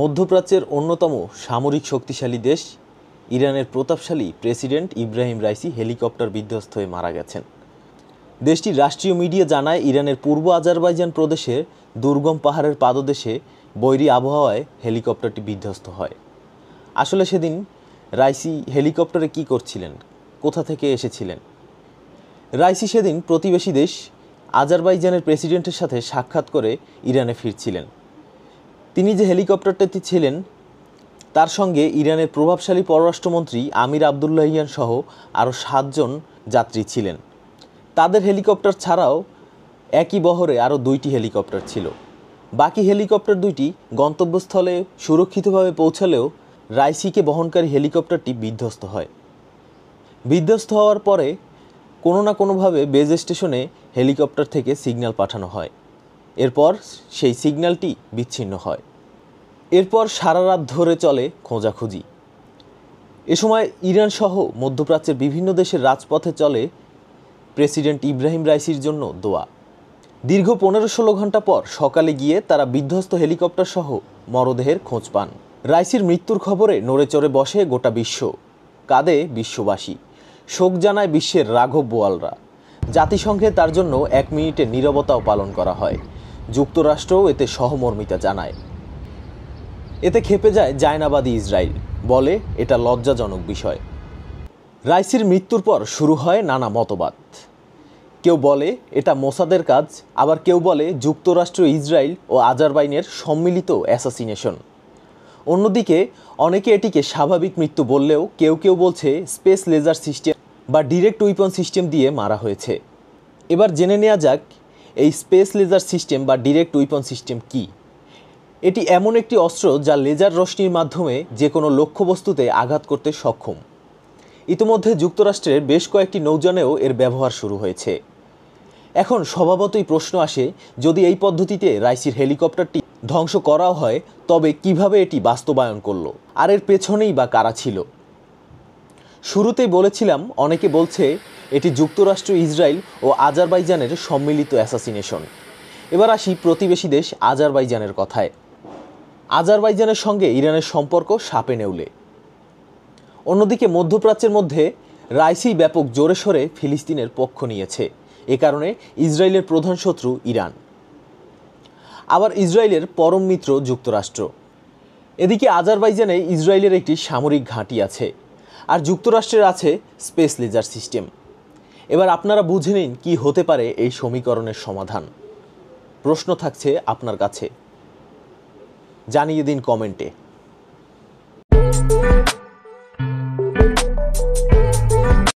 মধ্যপ্রাচ্যের অন্যতম সামরিক শক্তিশালী দেশ ইরানের প্রতাপশালী প্রেসিডেন্ট ইব্রাহিম রাইসি হেলিকপ্টার বিধ্বস্ত হয়ে মারা গেছেন দেশটির রাষ্ট্রীয় মিডিয়া জানায় ইরানের পূর্ব আজারবাইজান প্রদেশের দুর্গম পাহাড়ের পাদদেশে বৈরী আবহাওয়ায় হেলিকপ্টারটি বিধ্বস্ত হয় আসলে সেদিন রাইসি হেলিকপ্টারে কি করছিলেন কোথা থেকে এসেছিলেন রাইসি সেদিন প্রতিবেশী দেশ আজারবাইজানের প্রেসিডেন্টের সাথে সাক্ষাৎ করে ইরানে ফিরছিলেন তিনি যে হেলিকপ্টারটিতে ছিলেন তার সঙ্গে ইরানের প্রভাবশালী পররাষ্ট্রমন্ত্রী আমির আবদুল্লাহিয়ান সহ আরও সাতজন যাত্রী ছিলেন তাদের হেলিকপ্টার ছাড়াও একই বহরে আরও দুইটি হেলিকপ্টার ছিল বাকি হেলিকপ্টার দুইটি গন্তব্যস্থলে সুরক্ষিতভাবে পৌঁছালেও রাইসিকে বহনকারী হেলিকপ্টারটি বিধ্বস্ত হয় বিধ্বস্ত হওয়ার পরে কোনো না কোনোভাবে বেজ স্টেশনে হেলিকপ্টার থেকে সিগন্যাল পাঠানো হয় এরপর সেই সিগন্যালটি বিচ্ছিন্ন হয় এরপর সারা রাত ধরে চলে খোঁজাখুঁজি এ সময় ইরান সহ মধ্যপ্রাচ্যের বিভিন্ন দেশের রাজপথে চলে প্রেসিডেন্ট ইব্রাহিম রাইসির জন্য দোয়া দীর্ঘ পনেরো ষোলো ঘন্টা পর সকালে গিয়ে তারা বিধ্বস্ত হেলিকপ্টার সহ মরদেহের খোঁজ পান রাইসির মৃত্যুর খবরে নড়ে চড়ে বসে গোটা বিশ্ব কাঁদে বিশ্ববাসী শোক জানায় বিশ্বের রাঘব বোয়ালরা জাতিসংঘে তার জন্য এক মিনিটে নীরবতাও পালন করা হয় যুক্তরাষ্ট্রও এতে সহমর্মিতা জানায় এতে খেপে যায় জায়নাবাদী ইসরায়েল বলে এটা লজ্জাজনক বিষয় রাইসির মৃত্যুর পর শুরু হয় নানা মতবাদ কেউ বলে এটা মোসাদের কাজ আবার কেউ বলে যুক্তরাষ্ট্র ইসরায়েল ও আজারবাইনের সম্মিলিত অ্যাসাসিনেশন অন্যদিকে অনেকে এটিকে স্বাভাবিক মৃত্যু বললেও কেউ কেউ বলছে স্পেস লেজার সিস্টেম বা ডিরেক্ট উইপন সিস্টেম দিয়ে মারা হয়েছে এবার জেনে নেওয়া যাক এই স্পেস লেজার সিস্টেম বা ডিরেক্ট উইপন সিস্টেম কি এটি এমন একটি অস্ত্র যা লেজার রশ্মির মাধ্যমে যে কোনো লক্ষ্যবস্তুতে আঘাত করতে সক্ষম ইতিমধ্যে যুক্তরাষ্ট্রের বেশ কয়েকটি নৌযানেও এর ব্যবহার শুরু হয়েছে এখন স্বভাবতই প্রশ্ন আসে যদি এই পদ্ধতিতে রাইসির হেলিকপ্টারটি ধ্বংস করাও হয় তবে কিভাবে এটি বাস্তবায়ন করল আর এর পেছনেই বা কারা ছিল শুরুতেই বলেছিলাম অনেকে বলছে এটি যুক্তরাষ্ট্র ইসরায়েল ও আজারবাইজানের সম্মিলিত অ্যাসাসিনেশন এবার আসি প্রতিবেশী দেশ আজারবাইজানের কথায় আজারবাইজানের সঙ্গে ইরানের সম্পর্ক সাপে নেউলে অন্যদিকে মধ্যপ্রাচ্যের মধ্যে রাইসি ব্যাপক জোরে সরে ফিলিস্তিনের পক্ষ নিয়েছে এ কারণে ইসরায়েলের প্রধান শত্রু ইরান আবার ইসরায়েলের পরম মিত্র যুক্তরাষ্ট্র এদিকে আজারবাইজানে ইসরায়েলের একটি সামরিক ঘাঁটি আছে আর যুক্তরাষ্ট্রের আছে স্পেস লেজার সিস্টেম এবার আপনারা বুঝে নিন কী হতে পারে এই সমীকরণের সমাধান প্রশ্ন থাকছে আপনার কাছে জানিয়ে দিন কমেন্টে